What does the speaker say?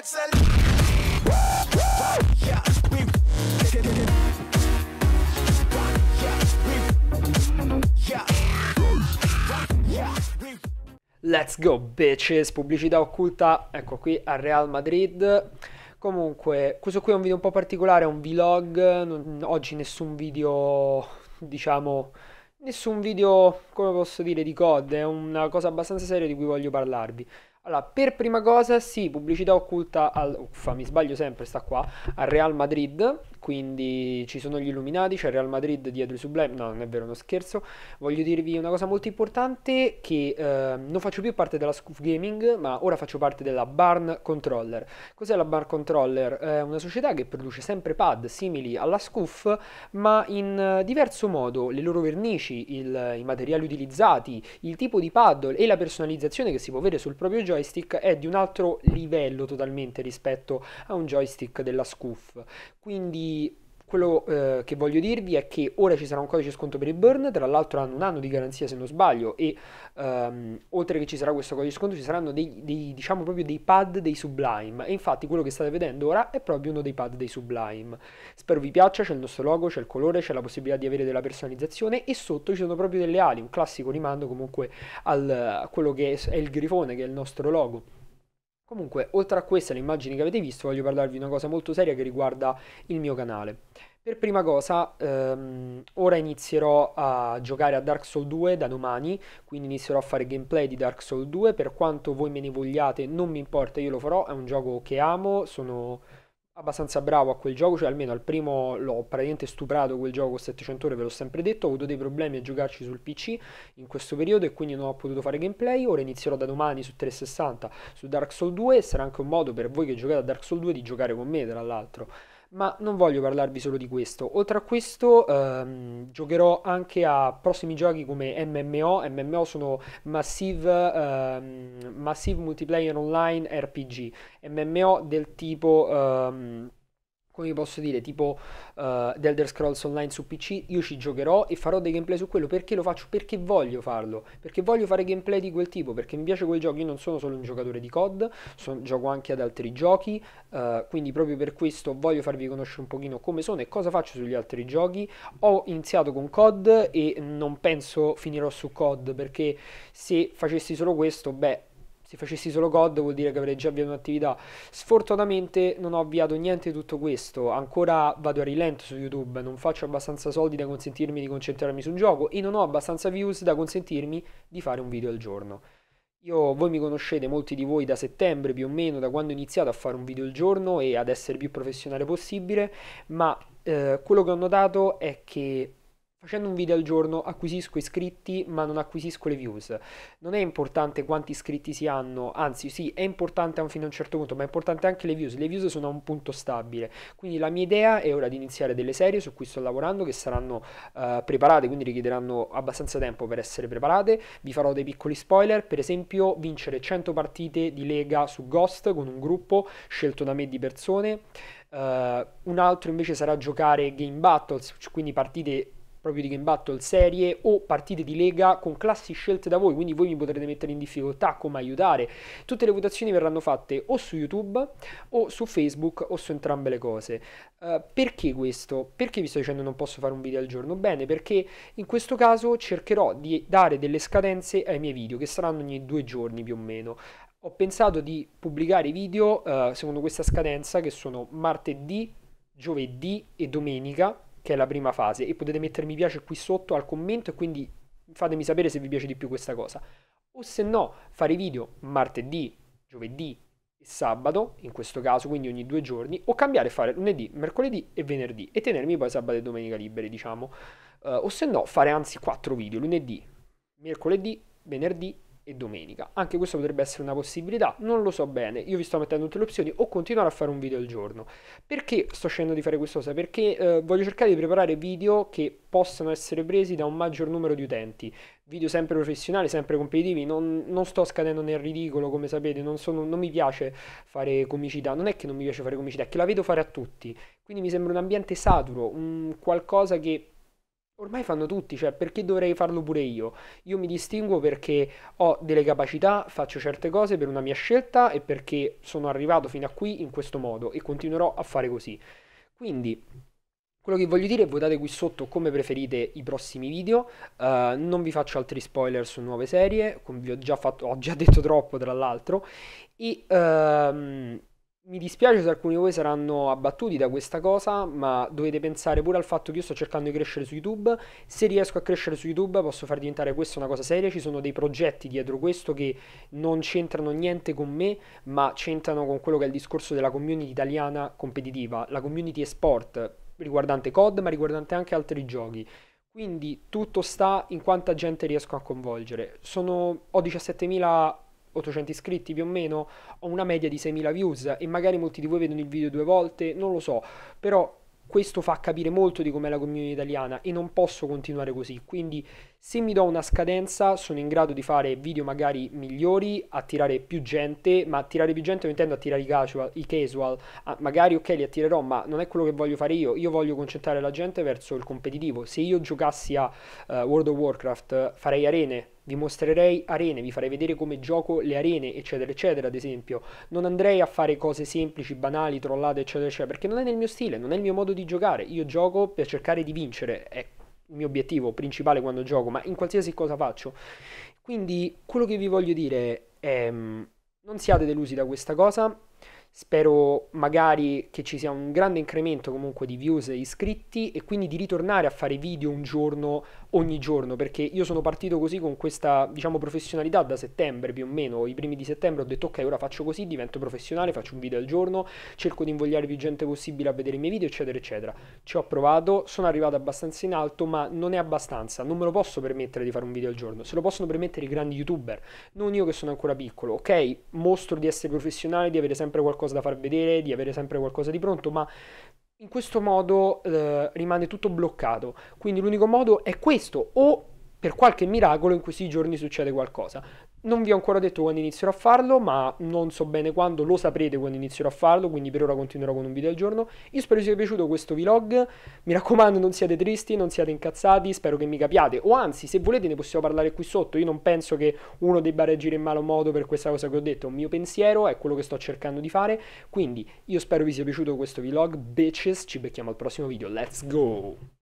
piazza Let's go bitches, pubblicità occulta, ecco qui al Real Madrid Comunque, questo qui è un video un po' particolare, è un vlog, non, oggi nessun video, diciamo, nessun video, come posso dire, di COD, è una cosa abbastanza seria di cui voglio parlarvi allora, per prima cosa, sì, pubblicità occulta al... Uffa, mi sbaglio sempre, sta qua, al Real Madrid, quindi ci sono gli illuminati, c'è il Real Madrid dietro i sublime, no, non è vero, uno scherzo. Voglio dirvi una cosa molto importante, che eh, non faccio più parte della Scoof Gaming, ma ora faccio parte della Barn Controller. Cos'è la Barn Controller? È una società che produce sempre pad simili alla Scoof, ma in diverso modo, le loro vernici, il, i materiali utilizzati, il tipo di pad e la personalizzazione che si può avere sul proprio gioco joystick è di un altro livello totalmente rispetto a un joystick della SCUF. Quindi quello eh, che voglio dirvi è che ora ci sarà un codice sconto per i burn, tra l'altro hanno un anno di garanzia se non sbaglio e ehm, oltre che ci sarà questo codice sconto ci saranno dei, dei, diciamo proprio dei pad dei Sublime e infatti quello che state vedendo ora è proprio uno dei pad dei Sublime. Spero vi piaccia, c'è il nostro logo, c'è il colore, c'è la possibilità di avere della personalizzazione e sotto ci sono proprio delle ali, un classico rimando comunque al, a quello che è il grifone che è il nostro logo. Comunque, oltre a queste, le immagini che avete visto, voglio parlarvi di una cosa molto seria che riguarda il mio canale. Per prima cosa, ehm, ora inizierò a giocare a Dark Souls 2 da domani, quindi inizierò a fare gameplay di Dark Souls 2, per quanto voi me ne vogliate non mi importa, io lo farò, è un gioco che amo, sono abbastanza bravo a quel gioco, cioè almeno al primo l'ho praticamente stuprato quel gioco con 700 ore, ve l'ho sempre detto, ho avuto dei problemi a giocarci sul PC in questo periodo e quindi non ho potuto fare gameplay, ora inizierò da domani su 360 su Dark Souls 2 e sarà anche un modo per voi che giocate a Dark Souls 2 di giocare con me tra l'altro ma non voglio parlarvi solo di questo. Oltre a questo ehm, giocherò anche a prossimi giochi come MMO, MMO sono Massive, ehm, massive Multiplayer Online RPG, MMO del tipo... Ehm, come vi posso dire, tipo uh, The Elder Scrolls Online su PC, io ci giocherò e farò dei gameplay su quello perché lo faccio, perché voglio farlo, perché voglio fare gameplay di quel tipo, perché mi piace quel gioco, io non sono solo un giocatore di COD, son, gioco anche ad altri giochi, uh, quindi proprio per questo voglio farvi conoscere un pochino come sono e cosa faccio sugli altri giochi. Ho iniziato con COD e non penso finirò su COD perché se facessi solo questo, beh, se facessi solo God vuol dire che avrei già avviato un'attività. Sfortunatamente non ho avviato niente di tutto questo, ancora vado a rilento su YouTube, non faccio abbastanza soldi da consentirmi di concentrarmi su un gioco e non ho abbastanza views da consentirmi di fare un video al giorno. Io, voi mi conoscete, molti di voi da settembre più o meno, da quando ho iniziato a fare un video al giorno e ad essere più professionale possibile, ma eh, quello che ho notato è che Facendo un video al giorno acquisisco iscritti ma non acquisisco le views. Non è importante quanti iscritti si hanno, anzi sì, è importante fino a un certo punto, ma è importante anche le views. Le views sono a un punto stabile. Quindi la mia idea è ora di iniziare delle serie su cui sto lavorando che saranno uh, preparate, quindi richiederanno abbastanza tempo per essere preparate. Vi farò dei piccoli spoiler, per esempio vincere 100 partite di lega su Ghost con un gruppo scelto da me di persone. Uh, un altro invece sarà giocare game battles, quindi partite proprio di game battle, serie o partite di lega con classi scelte da voi, quindi voi mi potrete mettere in difficoltà, come aiutare. Tutte le votazioni verranno fatte o su YouTube o su Facebook o su entrambe le cose. Uh, perché questo? Perché vi sto dicendo non posso fare un video al giorno? Bene, perché in questo caso cercherò di dare delle scadenze ai miei video, che saranno ogni due giorni più o meno. Ho pensato di pubblicare i video uh, secondo questa scadenza, che sono martedì, giovedì e domenica che è la prima fase, e potete mettere mi piace qui sotto al commento e quindi fatemi sapere se vi piace di più questa cosa. O se no, fare video martedì, giovedì e sabato, in questo caso, quindi ogni due giorni, o cambiare e fare lunedì, mercoledì e venerdì e tenermi poi sabato e domenica liberi, diciamo. Uh, o se no, fare anzi quattro video, lunedì, mercoledì, venerdì e domenica. Anche questo potrebbe essere una possibilità, non lo so bene, io vi sto mettendo tutte le opzioni o continuare a fare un video al giorno. Perché sto scendendo di fare questa cosa? Perché eh, voglio cercare di preparare video che possano essere presi da un maggior numero di utenti. Video sempre professionali, sempre competitivi, non, non sto scadendo nel ridicolo come sapete, non, sono, non mi piace fare comicità, non è che non mi piace fare comicità, è che la vedo fare a tutti. Quindi mi sembra un ambiente saturo, un qualcosa che Ormai fanno tutti, cioè perché dovrei farlo pure io? Io mi distingo perché ho delle capacità, faccio certe cose per una mia scelta e perché sono arrivato fino a qui in questo modo e continuerò a fare così. Quindi quello che voglio dire è votate qui sotto come preferite i prossimi video, uh, non vi faccio altri spoiler su nuove serie, come vi ho già, fatto, ho già detto troppo tra l'altro, e um, mi dispiace se alcuni di voi saranno abbattuti da questa cosa, ma dovete pensare pure al fatto che io sto cercando di crescere su YouTube. Se riesco a crescere su YouTube posso far diventare questa una cosa seria, ci sono dei progetti dietro questo che non c'entrano niente con me, ma c'entrano con quello che è il discorso della community italiana competitiva, la community esport, riguardante COD, ma riguardante anche altri giochi. Quindi tutto sta in quanta gente riesco a coinvolgere. Sono, ho 17.000 800 iscritti più o meno, ho una media di 6.000 views e magari molti di voi vedono il video due volte, non lo so, però questo fa capire molto di com'è la community italiana e non posso continuare così. Quindi se mi do una scadenza sono in grado di fare video magari migliori, attirare più gente, ma attirare più gente non intendo attirare i casual, i casual. Ah, magari ok li attirerò, ma non è quello che voglio fare io. Io voglio concentrare la gente verso il competitivo. Se io giocassi a uh, World of Warcraft farei arene vi mostrerei arene, vi farei vedere come gioco le arene, eccetera, eccetera, ad esempio. Non andrei a fare cose semplici, banali, trollate, eccetera, eccetera, perché non è nel mio stile, non è il mio modo di giocare. Io gioco per cercare di vincere, è il mio obiettivo principale quando gioco, ma in qualsiasi cosa faccio. Quindi quello che vi voglio dire è mm, non siate delusi da questa cosa. Spero magari che ci sia un grande incremento comunque di views e iscritti e quindi di ritornare a fare video un giorno ogni giorno, perché io sono partito così con questa, diciamo, professionalità da settembre più o meno, i primi di settembre ho detto ok, ora faccio così, divento professionale, faccio un video al giorno, cerco di invogliare più gente possibile a vedere i miei video, eccetera, eccetera. Ci ho provato, sono arrivato abbastanza in alto, ma non è abbastanza, non me lo posso permettere di fare un video al giorno, se lo possono permettere i grandi youtuber, non io che sono ancora piccolo, ok, mostro di essere professionale, di avere sempre qualcosa da far vedere, di avere sempre qualcosa di pronto, ma in questo modo eh, rimane tutto bloccato, quindi l'unico modo è questo, o per qualche miracolo in questi giorni succede qualcosa. Non vi ho ancora detto quando inizierò a farlo, ma non so bene quando, lo saprete quando inizierò a farlo, quindi per ora continuerò con un video al giorno. Io spero vi sia piaciuto questo vlog, mi raccomando non siate tristi, non siate incazzati, spero che mi capiate, o anzi se volete ne possiamo parlare qui sotto, io non penso che uno debba reagire in malo modo per questa cosa che ho detto, è un mio pensiero è quello che sto cercando di fare, quindi io spero vi sia piaciuto questo vlog, bitches, ci becchiamo al prossimo video, let's go!